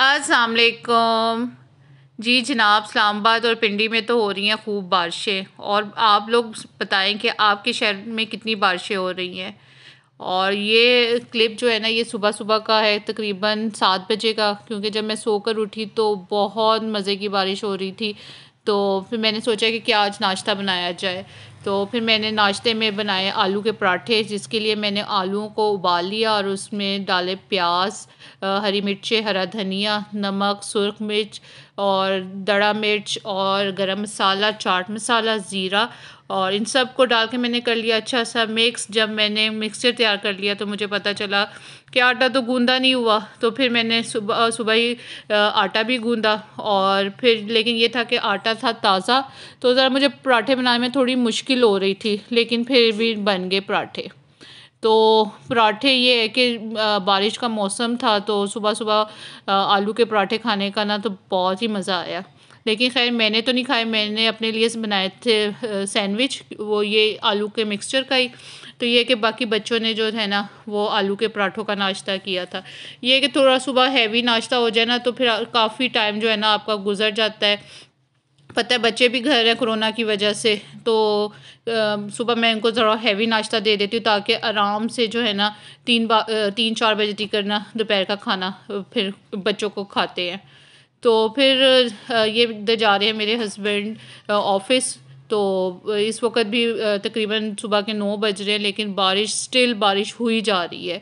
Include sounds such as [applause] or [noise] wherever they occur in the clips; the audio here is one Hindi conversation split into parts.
असलकुम जी जनाब इस्लामाबाद और पिंडी में तो हो रही हैं खूब बारिशें और आप लोग बताएं कि आपके शहर में कितनी बारिशें हो रही हैं और ये क्लिप जो है ना ये सुबह सुबह का है तकरीबन सात बजे का क्योंकि जब मैं सोकर उठी तो बहुत मज़े की बारिश हो रही थी तो फिर मैंने सोचा कि क्या आज नाश्ता बनाया जाए तो फिर मैंने नाश्ते में बनाए आलू के पराठे जिसके लिए मैंने आलूओं को उबाल लिया और उसमें डाले प्याज हरी मिर्चें हरा धनिया नमक सुरख मिर्च और दड़ा मिर्च और गरम मसाला चाट मसाला ज़ीरा और इन सब को डाल के मैंने कर लिया अच्छा सा मिक्स जब मैंने मिक्सचर तैयार कर लिया तो मुझे पता चला कि आटा तो गूंदा नहीं हुआ तो फिर मैंने सुबह सुबह ही आटा भी गूंदा और फिर लेकिन ये था कि आटा था ताज़ा तो ज़रा मुझे पराठे बनाने में थोड़ी मुश्किल हो रही थी लेकिन फिर भी बन गए पराठे तो पराठे ये है कि बारिश का मौसम था तो सुबह सुबह आलू के पराठे खाने का ना तो बहुत ही मज़ा आया लेकिन खैर मैंने तो नहीं खाए मैंने अपने लिए बनाए थे सैंडविच वो ये आलू के मिक्सचर का ही तो ये कि बाकी बच्चों ने जो है ना वो आलू के पराठों का नाश्ता किया था ये कि थोड़ा सुबह हैवी नाश्ता हो जाए ना तो फिर काफ़ी टाइम जो है ना आपका गुजर जाता है पता है बच्चे भी घर हैं कोरोना की वजह से तो सुबह मैं इनको ज़रा हैवी नाश्ता दे देती हूँ ताकि आराम से जो है ना तीन बा तीन चार बजे तक करना दोपहर का खाना फिर बच्चों को खाते हैं तो फिर ये जा रहे हैं मेरे हस्बैंड ऑफिस तो इस वक्त भी तकरीबन सुबह के नौ बज रहे हैं लेकिन बारिश स्टिल बारिश हुई जा रही है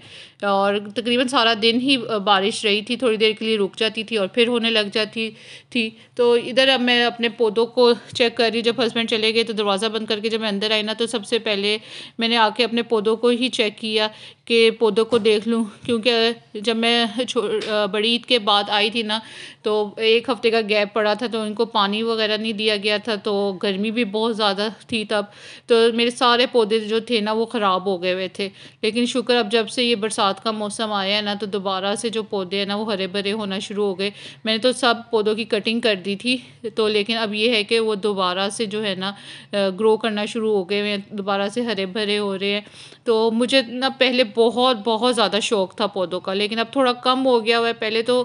और तकरीबन सारा दिन ही बारिश रही थी थोड़ी देर के लिए रुक जाती थी और फिर होने लग जाती थी तो इधर अब मैं अपने पौधों को चेक कर रही जब हस्बैंड चले गए तो दरवाज़ा बंद करके जब मैं अंदर आई ना तो सबसे पहले मैंने आके अपने पौधों को ही चेक किया कि पौधों को देख लूँ क्योंकि जब मैं बड़ी ईद के बाद आई थी ना तो एक हफ़्ते का गैप पड़ा था तो उनको पानी वगैरह नहीं दिया गया था तो गर्मी भी बहुत बहुत ज़्यादा थी तब तो मेरे सारे पौधे जो थे ना वो ख़राब हो गए हुए थे लेकिन शुक्र अब जब से ये बरसात का मौसम आया है ना तो दोबारा से जो पौधे हैं ना वो हरे भरे होना शुरू हो गए मैंने तो सब पौधों की कटिंग कर दी थी तो लेकिन अब ये है कि वो दोबारा से जो है ना ग्रो करना शुरू हो गए हैं दोबारा से हरे भरे हो रहे हैं तो मुझे ना पहले बहुत बहुत ज़्यादा शौक़ था पौधों का लेकिन अब थोड़ा कम हो गया हुआ है पहले तो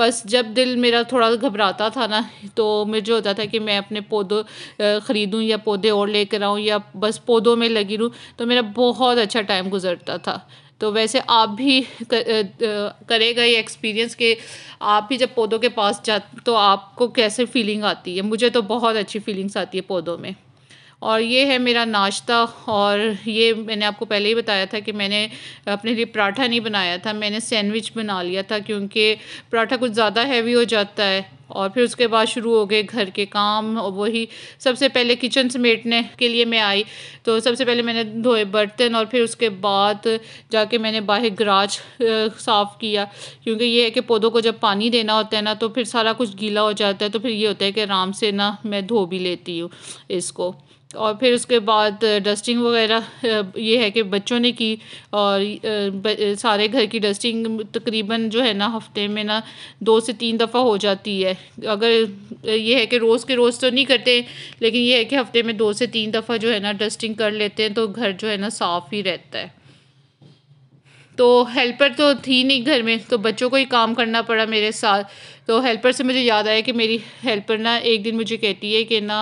बस जब दिल मेरा थोड़ा घबराता था ना तो मुझे होता था कि मैं अपने पौधों ख़रीदूँ या पौधे और लेकर आऊँ या बस पौधों में लगी रहूँ तो मेरा बहुत अच्छा टाइम गुजरता था तो वैसे आप भी करेगा ये एक्सपीरियंस कि आप भी जब पौधों के पास जा तो आपको कैसे फीलिंग आती है मुझे तो बहुत अच्छी फीलिंग्स आती है पौधों में और ये है मेरा नाश्ता और ये मैंने आपको पहले ही बताया था कि मैंने अपने लिए पराठा नहीं बनाया था मैंने सैंडविच बना लिया था क्योंकि पराठा कुछ ज़्यादा हैवी हो जाता है और फिर उसके बाद शुरू हो गए घर के काम और वही सबसे पहले किचन समेटने के लिए मैं आई तो सबसे पहले मैंने धोए बर्तन और फिर उसके बाद जाके मैंने बाहर गराज साफ़ किया क्योंकि ये है कि पौधों को जब पानी देना होता है ना तो फिर सारा कुछ गीला हो जाता है तो फिर ये होता है कि आराम से ना मैं धो भी लेती हूँ इसको और फिर उसके बाद डस्टिंग वगैरह ये है कि बच्चों ने की और सारे घर की डस्टिंग तकरीबन जो है ना हफ्ते में ना दो से तीन दफ़ा हो जाती है अगर ये है कि रोज़ के रोज़ तो नहीं करते लेकिन ये है कि हफ्ते में दो से तीन दफ़ा जो है ना डस्टिंग कर लेते हैं तो घर जो है ना साफ़ ही रहता है तो हेल्पर तो थी नहीं घर में तो बच्चों को ही काम करना पड़ा मेरे साथ तो हेल्पर से मुझे याद आया कि मेरी हेल्पर ना एक दिन मुझे कहती है कि ना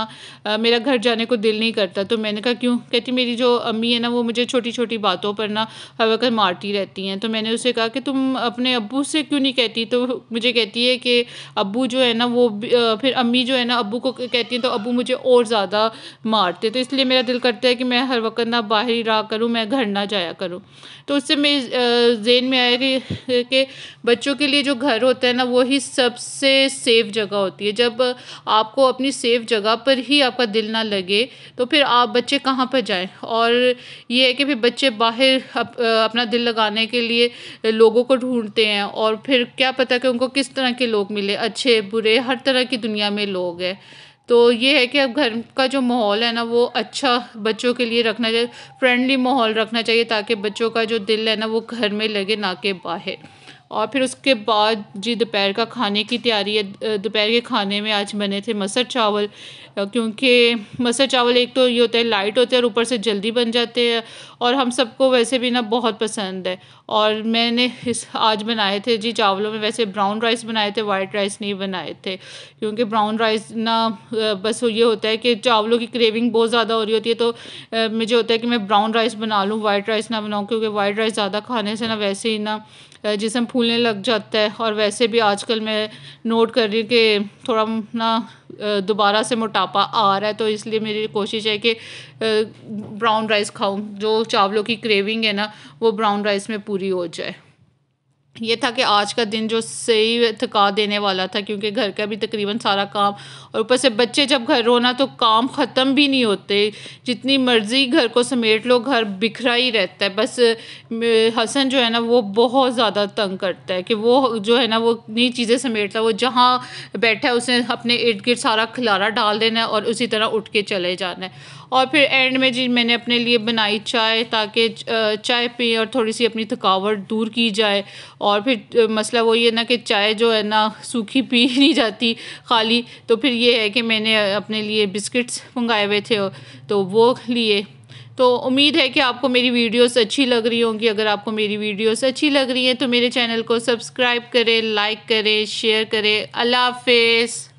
मेरा घर जाने को दिल नहीं करता तो मैंने कहा क्यों कहती मेरी जो अम्मी है ना वो मुझे छोटी छोटी बातों पर ना हर वक्त मारती रहती हैं तो मैंने उसे कहा कि तुम अपने अबू से क्यों नहीं कहती तो मुझे कहती है कि अबू जो है ना वो फिर अम्मी जो है ना अबू को कहती हैं तो अबू मुझे और ज़्यादा मारते तो इसलिए मेरा दिल करता है कि मैं हर वक्त ना बाहर ही रहा करूँ मैं घर ना जाया करूँ तो उससे मेरे जेन में आया कि बच्चों के लिए जो घर होता है ना वही सब सबसे सेफ जगह होती है जब आपको अपनी सेफ जगह पर ही आपका दिल ना लगे तो फिर आप बच्चे कहाँ पर जाएं और ये है कि फिर बच्चे बाहर अप, अपना दिल लगाने के लिए लोगों को ढूंढते हैं और फिर क्या पता कि उनको किस तरह के लोग मिले अच्छे बुरे हर तरह की दुनिया में लोग हैं तो ये है कि अब घर का जो माहौल है ना वो अच्छा बच्चों के लिए रखना चाहिए फ्रेंडली माहौल रखना चाहिए ताकि बच्चों का जो दिल है ना वो घर में लगे ना कि बाहर और फिर उसके बाद जी दोपहर का खाने की तैयारी है दोपहर के खाने में आज बने थे मसर चावल क्योंकि मसर चावल एक तो ये होता है लाइट होते हैं और ऊपर से जल्दी बन जाते हैं और हम सबको वैसे भी ना बहुत पसंद है और मैंने इस आज बनाए थे जी चावलों में वैसे ब्राउन राइस बनाए थे वाइट राइस नहीं बनाए थे क्योंकि ब्राउन राइस ना बस ये होता है कि चावलों की क्रेविंग बहुत ज़्यादा हो रही होती है तो मुझे होता है कि मैं ब्राउन राइस बना लूँ वाइट राइस ना बनाऊँ क्योंकि वाइट राइस ज़्यादा खाने से ना वैसे ही ना जिसम फूलने लग जाता है और वैसे भी आजकल मैं नोट कर रही हूँ कि थोड़ा ना दोबारा से मोटापा आ रहा है तो इसलिए मेरी कोशिश है कि ब्राउन राइस खाऊं जो चावलों की क्रेविंग है ना वो ब्राउन राइस में पूरी हो जाए ये था कि आज का दिन जो सही थका देने वाला था क्योंकि घर का भी तकरीबन सारा काम और ऊपर से बच्चे जब घर रोना तो काम ख़त्म भी नहीं होते जितनी मर्ज़ी घर को समेट लो घर बिखरा ही रहता है बस हसन जो है ना वो बहुत ज़्यादा तंग करता है कि वो जो है ना वो नई चीज़ें समेटता वो जहाँ बैठा है उसने अपने इर्द गिर्द सारा खिलारा डाल देना है और उसी तरह उठ के चले जाना है और फिर एंड में जी मैंने अपने लिए बनाई चाय ताकि चाय पिए और थोड़ी सी अपनी थकावट दूर की जाए और फिर मसला वो ये ना कि चाय जो है ना सूखी पी [laughs] नहीं जाती खाली तो फिर ये है कि मैंने अपने लिए बिस्किट्स मंगाए हुए थे तो वो लिए तो उम्मीद है कि आपको मेरी वीडियोस अच्छी लग रही होंगी अगर आपको मेरी वीडियोस अच्छी लग रही हैं तो मेरे चैनल को सब्सक्राइब करें लाइक करें शेयर करें अल्लाह हाफिज़